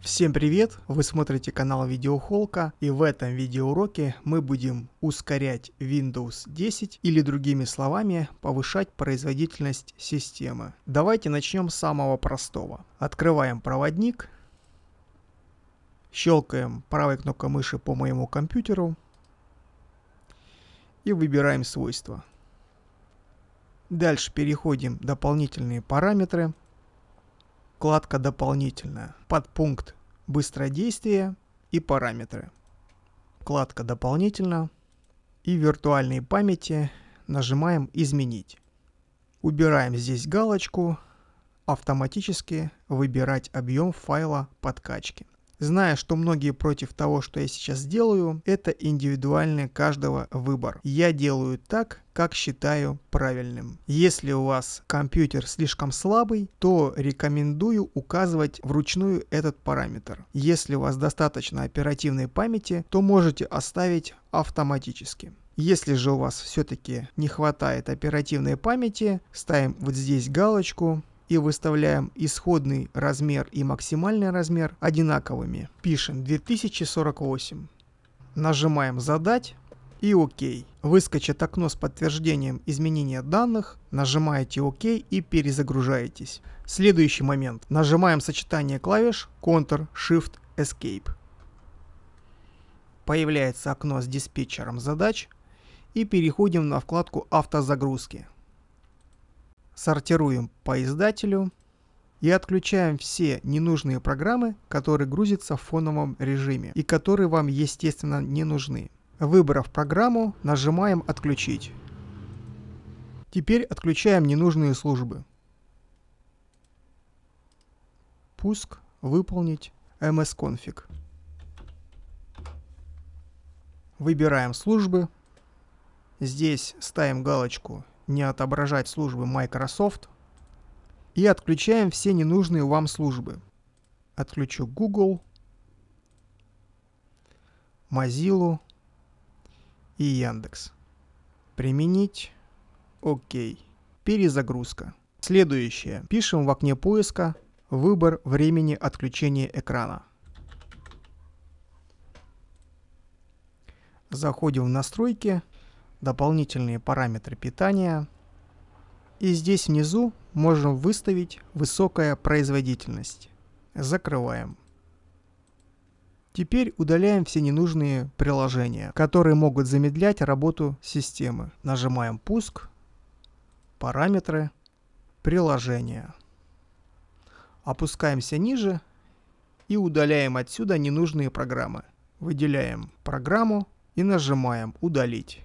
Всем привет! Вы смотрите канал Видеохолка и в этом видеоуроке мы будем ускорять Windows 10 или другими словами повышать производительность системы. Давайте начнем с самого простого. Открываем проводник, щелкаем правой кнопкой мыши по моему компьютеру, и выбираем свойства. Дальше переходим в дополнительные параметры. Вкладка «Дополнительная», подпункт «Быстродействие» и «Параметры». Вкладка «Дополнительно» и «Виртуальные памяти» нажимаем «Изменить». Убираем здесь галочку «Автоматически выбирать объем файла подкачки». Зная, что многие против того, что я сейчас делаю, это индивидуальный каждого выбор. Я делаю так, как считаю правильным. Если у вас компьютер слишком слабый, то рекомендую указывать вручную этот параметр. Если у вас достаточно оперативной памяти, то можете оставить автоматически. Если же у вас все-таки не хватает оперативной памяти, ставим вот здесь галочку и выставляем исходный размер и максимальный размер одинаковыми. Пишем 2048. Нажимаем «Задать» и «Ок». Выскочит окно с подтверждением изменения данных, нажимаете «Ок» и перезагружаетесь. Следующий момент. Нажимаем сочетание клавиш Ctrl, Shift, Escape. Появляется окно с диспетчером задач и переходим на вкладку «Автозагрузки» сортируем по издателю и отключаем все ненужные программы, которые грузятся в фоновом режиме и которые вам естественно не нужны. Выбрав программу, нажимаем «Отключить». Теперь отключаем ненужные службы. Пуск, выполнить, msconfig. Выбираем службы. Здесь ставим галочку не отображать службы Microsoft и отключаем все ненужные вам службы. Отключу Google, Mozilla и Яндекс. Применить. Окей. Перезагрузка. Следующее. Пишем в окне поиска выбор времени отключения экрана. Заходим в настройки дополнительные параметры питания. И здесь внизу можем выставить высокая производительность. Закрываем. Теперь удаляем все ненужные приложения, которые могут замедлять работу системы. Нажимаем «Пуск», «Параметры», «Приложения». Опускаемся ниже и удаляем отсюда ненужные программы. Выделяем программу и нажимаем «Удалить».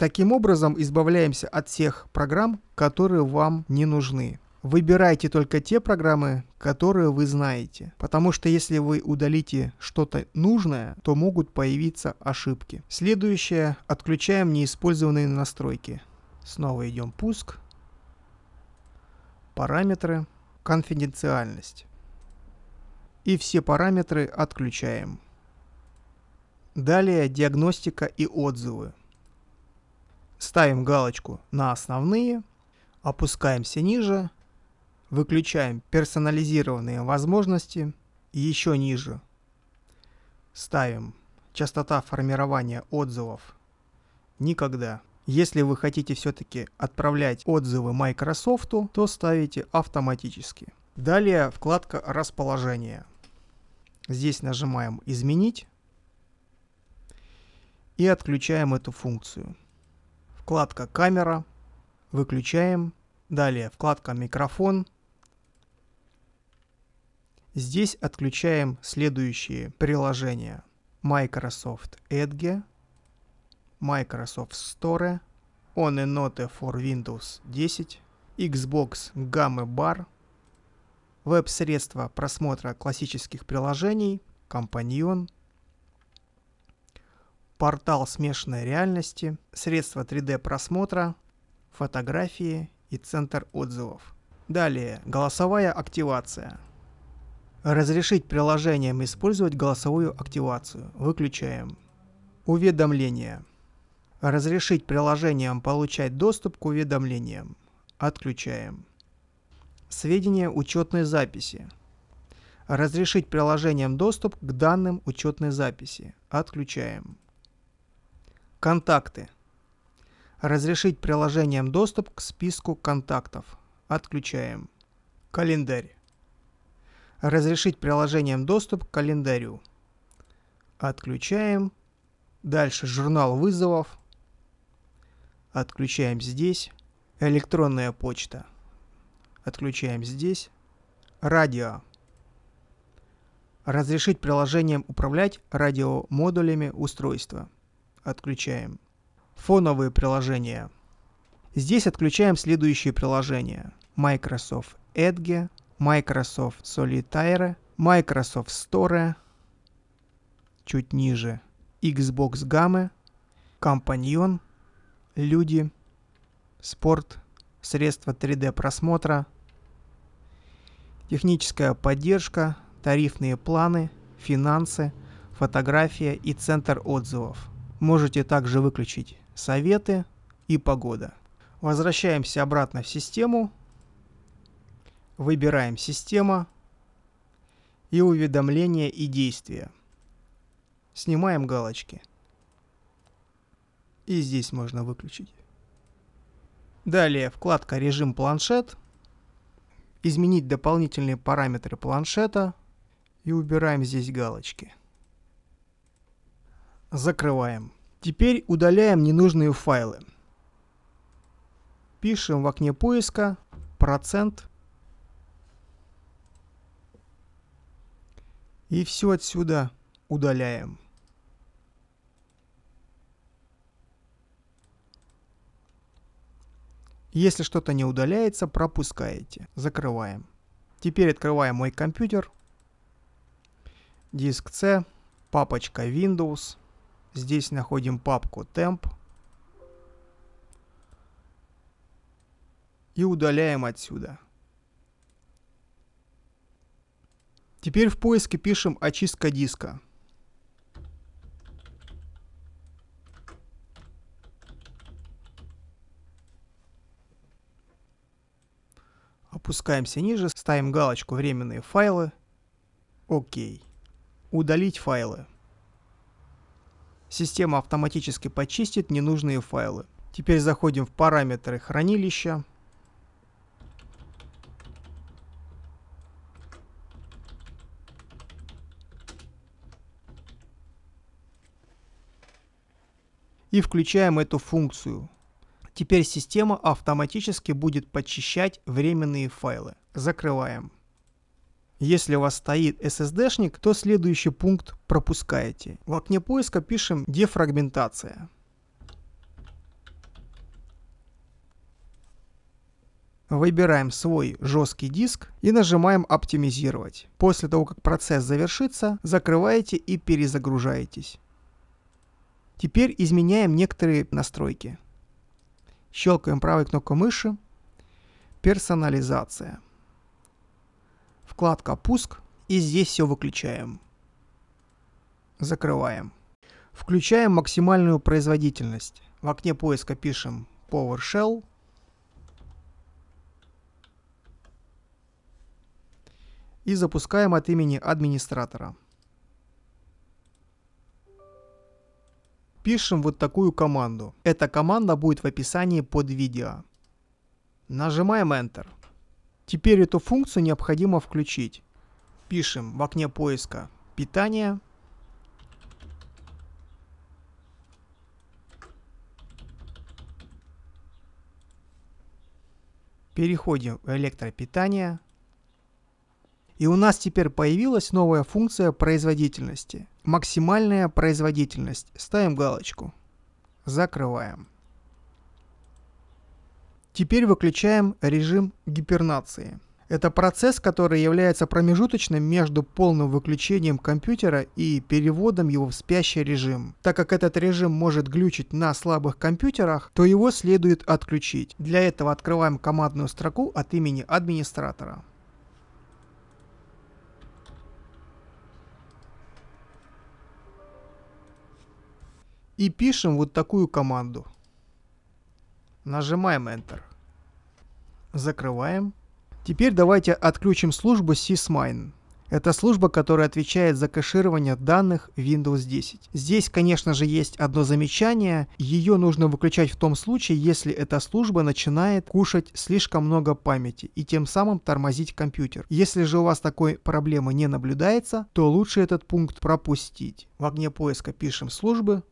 Таким образом, избавляемся от всех программ, которые вам не нужны. Выбирайте только те программы, которые вы знаете. Потому что если вы удалите что-то нужное, то могут появиться ошибки. Следующее. Отключаем неиспользованные настройки. Снова идем пуск. Параметры. Конфиденциальность. И все параметры отключаем. Далее диагностика и отзывы. Ставим галочку на основные, опускаемся ниже, выключаем персонализированные возможности, еще ниже ставим частота формирования отзывов никогда. Если вы хотите все-таки отправлять отзывы Microsoft, то ставите автоматически. Далее вкладка расположения. Здесь нажимаем «Изменить» и отключаем эту функцию вкладка «Камера», выключаем, далее вкладка «Микрофон». Здесь отключаем следующие приложения Microsoft Edge, Microsoft Store, OneNote for Windows 10, Xbox Gamma Bar, веб-средства просмотра классических приложений, компаньон – портал смешанной реальности, средства 3D-просмотра, фотографии и центр отзывов. Далее, голосовая активация. Разрешить приложением использовать голосовую активацию. Выключаем. Уведомления. Разрешить приложением получать доступ к уведомлениям. Отключаем. Сведения учетной записи. Разрешить приложением доступ к данным учетной записи. Отключаем. Контакты. Разрешить приложением доступ к списку контактов. Отключаем. Календарь. Разрешить приложением доступ к календарю. Отключаем. Дальше журнал вызовов. Отключаем здесь. Электронная почта. Отключаем здесь. Радио. Разрешить приложением управлять радиомодулями устройства. Отключаем. Фоновые приложения. Здесь отключаем следующие приложения. Microsoft Edge, Microsoft Solitaire, Microsoft Store, чуть ниже Xbox Gamma, Компаньон, Люди, Спорт, средства 3D просмотра, техническая поддержка, тарифные планы, финансы, фотография и центр отзывов. Можете также выключить советы и погода. Возвращаемся обратно в систему. Выбираем система и уведомления и действия. Снимаем галочки. И здесь можно выключить. Далее вкладка «Режим планшет». Изменить дополнительные параметры планшета. И убираем здесь галочки. Закрываем. Теперь удаляем ненужные файлы. Пишем в окне поиска процент. И все отсюда удаляем. Если что-то не удаляется, пропускаете. Закрываем. Теперь открываем мой компьютер. Диск C, папочка Windows – Здесь находим папку temp. И удаляем отсюда. Теперь в поиске пишем очистка диска. Опускаемся ниже, ставим галочку «Временные файлы». Окей. Удалить файлы. Система автоматически почистит ненужные файлы. Теперь заходим в параметры хранилища. И включаем эту функцию. Теперь система автоматически будет подчищать временные файлы. Закрываем. Если у вас стоит SSD-шник, то следующий пункт пропускаете. В окне поиска пишем дефрагментация. Выбираем свой жесткий диск и нажимаем «Оптимизировать». После того, как процесс завершится, закрываете и перезагружаетесь. Теперь изменяем некоторые настройки. Щелкаем правой кнопкой мыши. Персонализация вкладка «Пуск» и здесь все выключаем. Закрываем. Включаем максимальную производительность. В окне поиска пишем PowerShell. И запускаем от имени администратора. Пишем вот такую команду. Эта команда будет в описании под видео. Нажимаем Enter. Теперь эту функцию необходимо включить. Пишем в окне поиска «Питание», переходим в электропитание. И у нас теперь появилась новая функция производительности. Максимальная производительность. Ставим галочку. Закрываем. Теперь выключаем режим гипернации. Это процесс, который является промежуточным между полным выключением компьютера и переводом его в спящий режим. Так как этот режим может глючить на слабых компьютерах, то его следует отключить. Для этого открываем командную строку от имени администратора. И пишем вот такую команду. Нажимаем Enter. Закрываем. Теперь давайте отключим службу SysMine. Это служба, которая отвечает за кэширование данных Windows 10. Здесь, конечно же, есть одно замечание. Ее нужно выключать в том случае, если эта служба начинает кушать слишком много памяти и тем самым тормозить компьютер. Если же у вас такой проблемы не наблюдается, то лучше этот пункт пропустить. В огне поиска пишем службы,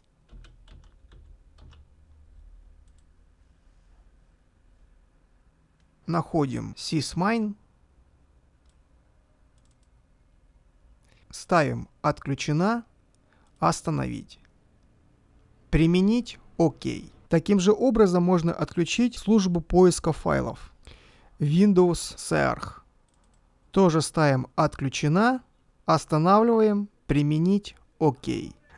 находим sysmine, ставим «Отключена», «Остановить», «Применить», «Ок». Таким же образом можно отключить службу поиска файлов. Windows Search. Тоже ставим «Отключена», останавливаем, «Применить», «Ок».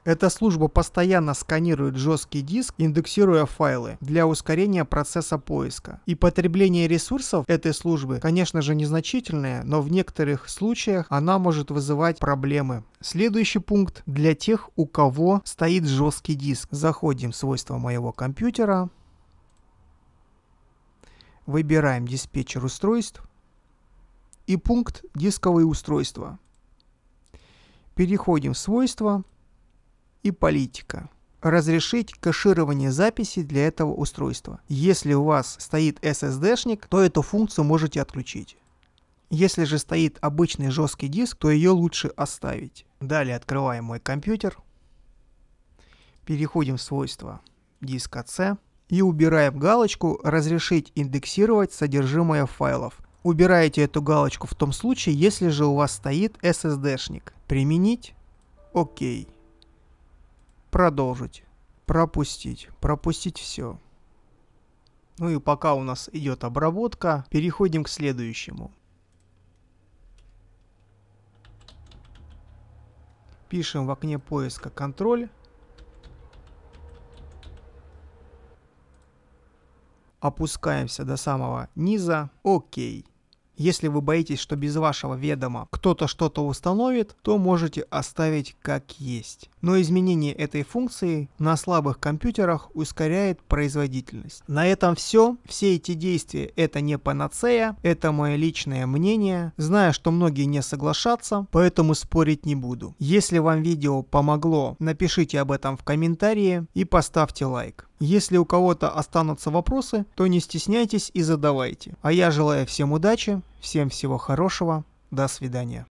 Эта служба постоянно сканирует жесткий диск, индексируя файлы для ускорения процесса поиска. И потребление ресурсов этой службы, конечно же, незначительное, но в некоторых случаях она может вызывать проблемы. Следующий пункт для тех, у кого стоит жесткий диск. Заходим в свойства моего компьютера. Выбираем диспетчер устройств и пункт «Дисковые устройства». Переходим в свойства и политика. Разрешить кэширование записи для этого устройства. Если у вас стоит SSD-шник, то эту функцию можете отключить. Если же стоит обычный жесткий диск, то ее лучше оставить. Далее открываем мой компьютер. Переходим в свойства диска C и убираем галочку «Разрешить индексировать содержимое файлов». Убираете эту галочку в том случае, если же у вас стоит SSD-шник. Применить. ОК продолжить, пропустить, пропустить все. Ну и пока у нас идет обработка, переходим к следующему. Пишем в окне поиска контроль. Опускаемся до самого низа. Окей. Если вы боитесь, что без вашего ведома кто-то что-то установит, то можете оставить как есть. Но изменение этой функции на слабых компьютерах ускоряет производительность. На этом все. Все эти действия это не панацея, это мое личное мнение. Знаю, что многие не соглашатся, поэтому спорить не буду. Если вам видео помогло, напишите об этом в комментарии и поставьте лайк. Если у кого-то останутся вопросы, то не стесняйтесь и задавайте. А я желаю всем удачи, всем всего хорошего, до свидания.